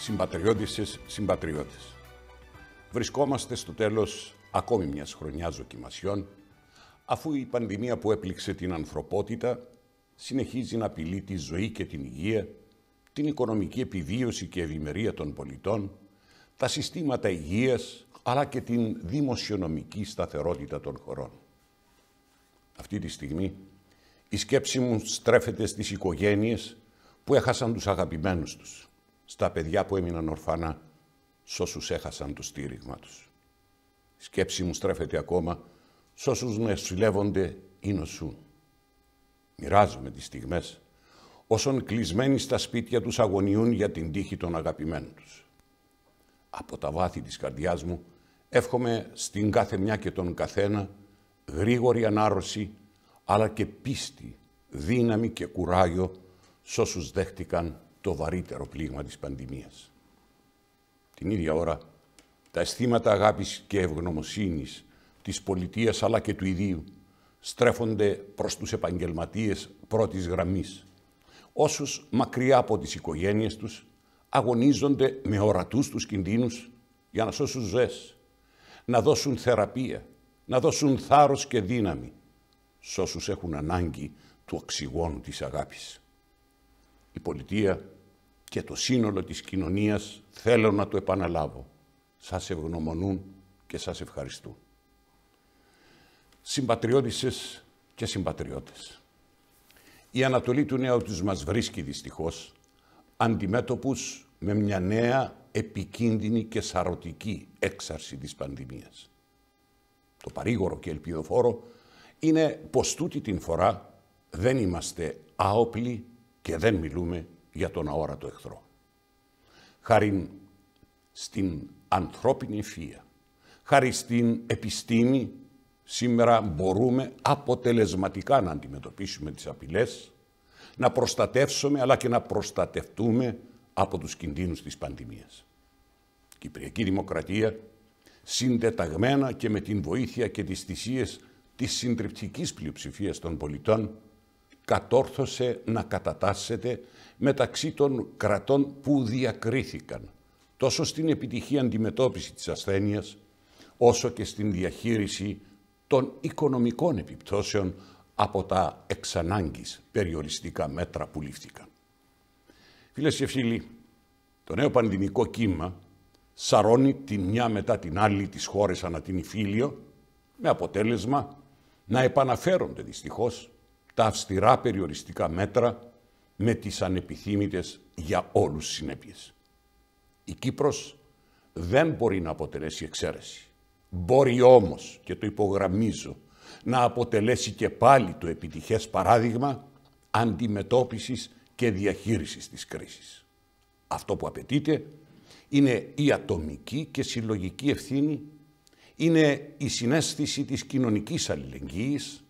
συμπατριώτησες, συμπατριώτες. Βρισκόμαστε στο τέλος ακόμη μιας χρονιάς δοκιμασιών, αφού η πανδημία που έπληξε την ανθρωπότητα συνεχίζει να απειλεί τη ζωή και την υγεία, την οικονομική επιβίωση και ευημερία των πολιτών, τα συστήματα υγείας, αλλά και την δημοσιονομική σταθερότητα των χωρών. Αυτή τη στιγμή η σκέψη μου στρέφεται στις οικογένειες που έχασαν τους αγαπημένους τους στα παιδιά που έμειναν ορφανά, σ' όσους έχασαν το στήριγμα τους. Η σκέψη μου στρέφεται ακόμα σ' όσους νεσουλεύονται ή νοσούν. Μοιράζομαι τις στιγμές όσων κλεισμένοι στα σπίτια τους αγωνιούν για την τύχη των αγαπημένων τους. Από τα βάθη της καρδιάς μου εύχομαι στην κάθε μια και τον καθένα γρήγορη ανάρρωση αλλά και πίστη, δύναμη και κουράγιο σ' όσους δέχτηκαν το βαρύτερο πλήγμα της πανδημίας. Την ίδια ώρα, τα αισθήματα αγάπης και ευγνωμοσύνης της πολιτείας αλλά και του ιδίου στρέφονται προς τους επαγγελματίες πρώτης γραμμής, όσους μακριά από τις οικογένειες τους αγωνίζονται με ορατούς τους κινδύνους για να σώσουν ζωές, να δώσουν θεραπεία, να δώσουν θάρρος και δύναμη σ' όσους έχουν ανάγκη του οξυγόνου της αγάπης η πολιτεία και το σύνολο της κοινωνίας θέλω να το επαναλάβω. Σας ευγνωμονούν και σας ευχαριστούν. Συμπατριώτησες και συμπατριώτες. Η Ανατολή του νέου τους μας βρίσκει δυστυχώς αντιμέτωπους με μια νέα επικίνδυνη και σαρωτική έξαρση της πανδημίας. Το παρήγορο και ελπιδοφόρο είναι πως τούτη την φορά δεν είμαστε άοπλοι και δεν μιλούμε για τον αόρατο εχθρό. Χάρη στην ανθρώπινη φία, χάρη στην επιστήμη, σήμερα μπορούμε αποτελεσματικά να αντιμετωπίσουμε τις απειλές, να προστατεύσουμε αλλά και να προστατευτούμε από τους κινδύνους της πανδημίας. Η Κυπριακή Δημοκρατία, συντεταγμένα και με την βοήθεια και τις θυσίες της συντριπτικής πλειοψηφίας των πολιτών, κατόρθωσε να κατατάσσεται μεταξύ των κρατών που διακρίθηκαν τόσο στην επιτυχή αντιμετώπιση της ασθένειας όσο και στην διαχείριση των οικονομικών επιπτώσεων από τα εξανάγκης περιοριστικά μέτρα που λήφθηκαν. Φίλες και φίλοι, το νέο πανδημικό κύμα σαρώνει τη μια μετά την άλλη τις χώρες ανά την υφήλιο, με αποτέλεσμα να επαναφέρονται δυστυχώς τα αυστηρά περιοριστικά μέτρα με τις ανεπιθύμητες για όλους συνέπειες. Η Κύπρος δεν μπορεί να αποτελέσει εξαίρεση. Μπορεί όμως, και το υπογραμμίζω, να αποτελέσει και πάλι το επιτυχές παράδειγμα αντιμετώπισης και διαχείρισης της κρίσης. Αυτό που απαιτείται είναι η ατομική και συλλογική ευθύνη, είναι η συνέστηση της κοινωνικής αλληλεγγύης,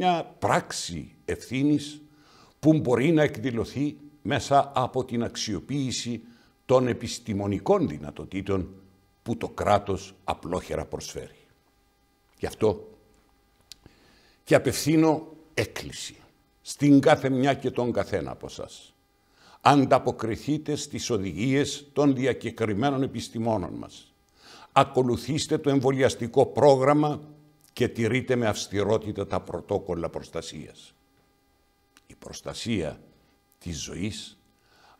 μια πράξη ευθύνης που μπορεί να εκδηλωθεί μέσα από την αξιοποίηση των επιστημονικών δυνατοτήτων που το κράτος απλόχερα προσφέρει. Γι' αυτό και απευθύνω έκκληση στην κάθε μια και τον καθένα από σας. Ανταποκριθείτε στις οδηγίες των διακεκριμένων επιστημόνων μας. Ακολουθήστε το εμβολιαστικό πρόγραμμα και τηρείται με αυστηρότητα τα πρωτόκολλα προστασίας. Η προστασία της ζωής,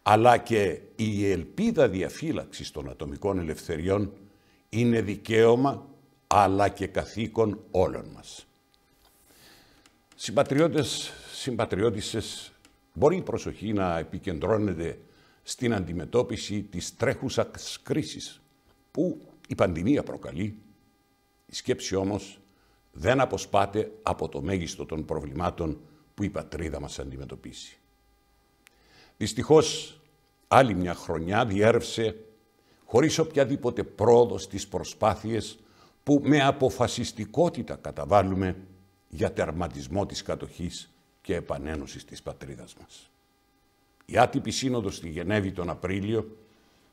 αλλά και η ελπίδα διαφύλαξης των ατομικών ελευθεριών είναι δικαίωμα, αλλά και καθήκον όλων μας. Συμπατριώτες, συμπατριώτησες, μπορεί η προσοχή να επικεντρώνεται στην αντιμετώπιση της τρέχουσας κρίσης που η πανδημία προκαλεί. Η σκέψη όμως δεν αποσπάται από το μέγιστο των προβλημάτων που η πατρίδα μας αντιμετωπίζει. Δυστυχώς, άλλη μια χρονιά διέρευσε χωρίς οποιαδήποτε πρόοδο στις προσπάθειες που με αποφασιστικότητα καταβάλουμε για τερματισμό της κατοχής και επανένωσης της πατρίδας μας. Η άτυπη σύνοδος στη Γενέβη τον Απρίλιο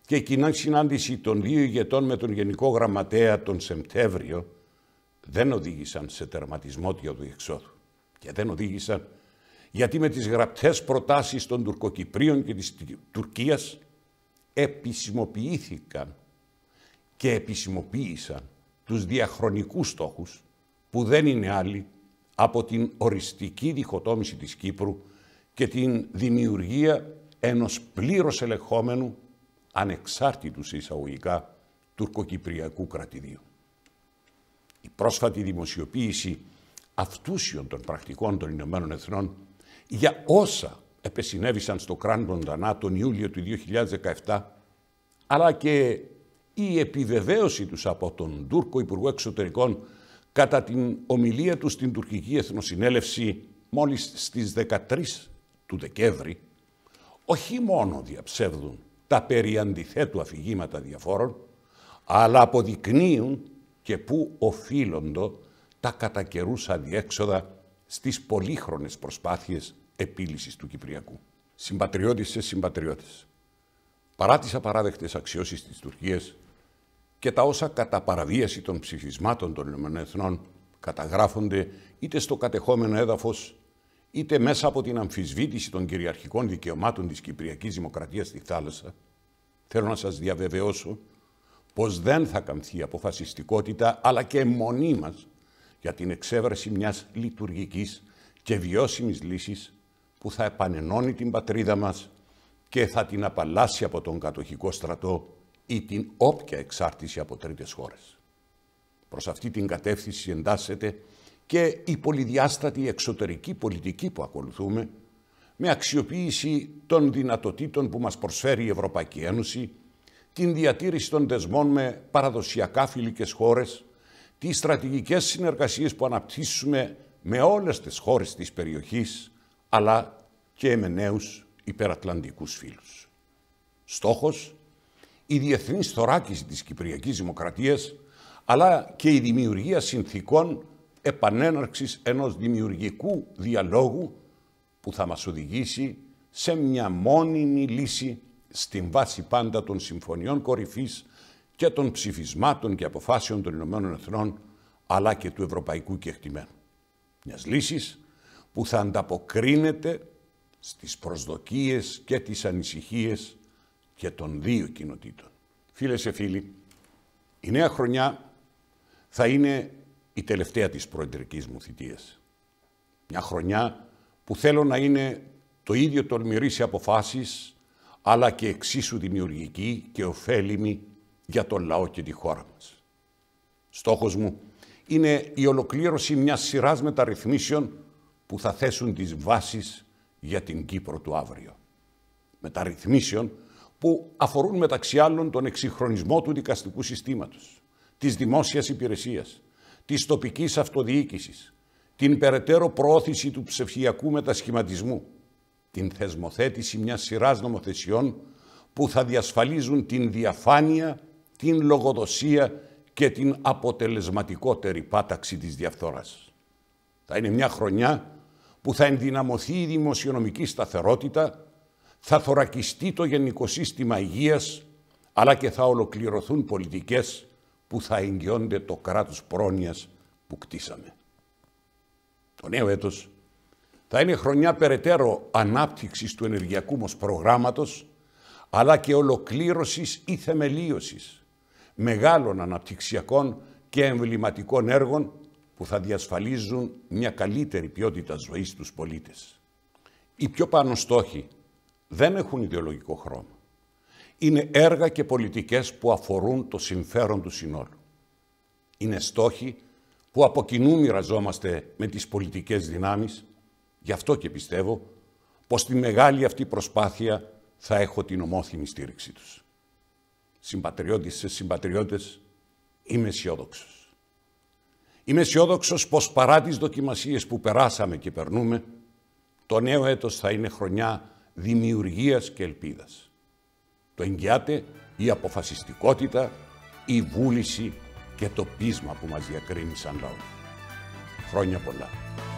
και η κοινά συνάντηση των δύο ηγετών με τον Γενικό Γραμματέα τον Σεπτέμβριο δεν οδήγησαν σε τερματισμό του εξόδου. Και δεν οδήγησαν γιατί με τις γραπτές προτάσεις των Τουρκοκυπρίων και της Τουρκίας επισημοποιήθηκαν και επισημοποίησαν τους διαχρονικούς στόχους που δεν είναι άλλοι από την οριστική διχοτόμηση της Κύπρου και την δημιουργία ενός πλήρως ελεγχόμενου ανεξάρτητου εισαγωγικά τουρκοκυπριακού κρατηδίου. Η πρόσφατη δημοσιοποίηση αυτούσιων των πρακτικών των Ηνωμένων Εθνών για όσα επεσυνέβησαν στο Κράν Μοντανά τον Ιούλιο του 2017, αλλά και η επιβεβαίωση τους από τον Τούρκο Υπουργό Εξωτερικών κατά την ομιλία του στην Τουρκική Εθνοσυνέλευση μόλις στις 13 του Δεκέμβρη, όχι μόνο διαψεύδουν τα περί αφηγήματα διαφόρων, αλλά αποδεικνύουν και πού οφείλονται τα κατά διέξοδα αδιέξοδα στις πολύχρονες προσπάθειες επίλυσης του Κυπριακού. Συμπατριώτης σε συμπατριώτες. Παρά τις απαράδεκτες αξιώσεις της Τουρκίας και τα όσα κατά παραβίαση των ψηφισμάτων των ΗΕ καταγράφονται είτε στο κατεχόμενο έδαφος είτε μέσα από την αμφισβήτηση των κυριαρχικών δικαιωμάτων της Κυπριακής Δημοκρατίας στη θάλασσα, θέλω να σας διαβεβαιώσω πως δεν θα καμφθεί αποφασιστικότητα αλλά και μονή μας για την εξέβρεση μιας λειτουργικής και βιώσιμης λύσης που θα επανενώνει την πατρίδα μας και θα την απαλλάσσει από τον κατοχικό στρατό ή την όποια εξάρτηση από τρίτες χώρες. Προς αυτή την κατεύθυνση εντάσσεται και η πολυδιάστατη εξωτερική πολιτική που ακολουθούμε με αξιοποίηση των δυνατοτήτων που μας προσφέρει η Ευρωπαϊκή Ένωση την διατήρηση των δεσμών με παραδοσιακά φιλικές χώρες, τις στρατηγικές συνεργασίες που αναπτύσσουμε με όλες τις χώρες της περιοχής, αλλά και με νέους υπερατλαντικούς φίλους. Στόχος, η διεθνής θωράκιση της Κυπριακής Δημοκρατίας, αλλά και η δημιουργία συνθήκων επανέναρξης ενός δημιουργικού διαλόγου που θα μας οδηγήσει σε μια μόνιμη λύση στην βάση πάντα των συμφωνιών κορυφής και των ψηφισμάτων και αποφάσεων των Ηνωμένων Εθνών αλλά και του ευρωπαϊκού κεκτημένου. Μιας λύσης που θα ανταποκρίνεται στις προσδοκίες και τις ανησυχίες και των δύο κοινοτήτων. Φίλες και φίλοι, η νέα χρονιά θα είναι η τελευταία της προεδρικής μου θητείας. Μια χρονιά που θέλω να είναι το ίδιο τολμηρή σε αποφάσεις αλλά και εξίσου δημιουργική και ωφέλιμη για τον λαό και τη χώρα μας. Στόχος μου είναι η ολοκλήρωση μιας σειράς μεταρρυθμίσεων που θα θέσουν τις βάσεις για την Κύπρο του αύριο. Μεταρρυθμίσεων που αφορούν μεταξύ άλλων τον εξυγχρονισμό του δικαστικού συστήματος, της δημόσιας υπηρεσίας, της τοπικής αυτοδιοίκησης, την περαιτέρω προώθηση του ψευχιακού μετασχηματισμού, την θεσμοθέτηση μιας σειράς νομοθεσιών που θα διασφαλίζουν την διαφάνεια, την λογοδοσία και την αποτελεσματικότερη πάταξη της διαφθοράς. Θα είναι μια χρονιά που θα ενδυναμωθεί η δημοσιονομική σταθερότητα, θα θωρακιστεί το γενικό σύστημα υγείας, αλλά και θα ολοκληρωθούν πολιτικές που θα εγγυώνται το κράτος πρόνοιας που κτίσαμε. Το νέο έτος θα είναι χρονιά περαιτέρω ανάπτυξης του ενεργειακού μας προγράμματος, αλλά και ολοκλήρωσης ή θεμελίωσης μεγάλων αναπτυξιακών και εμβληματικών έργων που θα διασφαλίζουν μια καλύτερη ποιότητα ζωής στους πολίτες. Οι πιο πάνω στόχοι δεν έχουν ιδεολογικό χρώμα. Είναι έργα και πολιτικές που αφορούν το συμφέρον του συνόλου. Είναι στόχοι που από κοινού μοιραζόμαστε με τις πολιτικές δυνάμεις Γι' αυτό και πιστεύω πως στη μεγάλη αυτή προσπάθεια θα έχω την ομόθυμη στήριξή τους. Συμπατριώτες σε συμπατριώτες, είμαι αισιόδοξος. Είμαι αισιόδοξος πως παρά τις δοκιμασίες που περάσαμε και περνούμε, το νέο έτος θα είναι χρονιά δημιουργίας και ελπίδας. Το εγγυάται η αποφασιστικότητα, η βούληση και το πείσμα που μας διακρίνει σαν λαό. Χρόνια πολλά.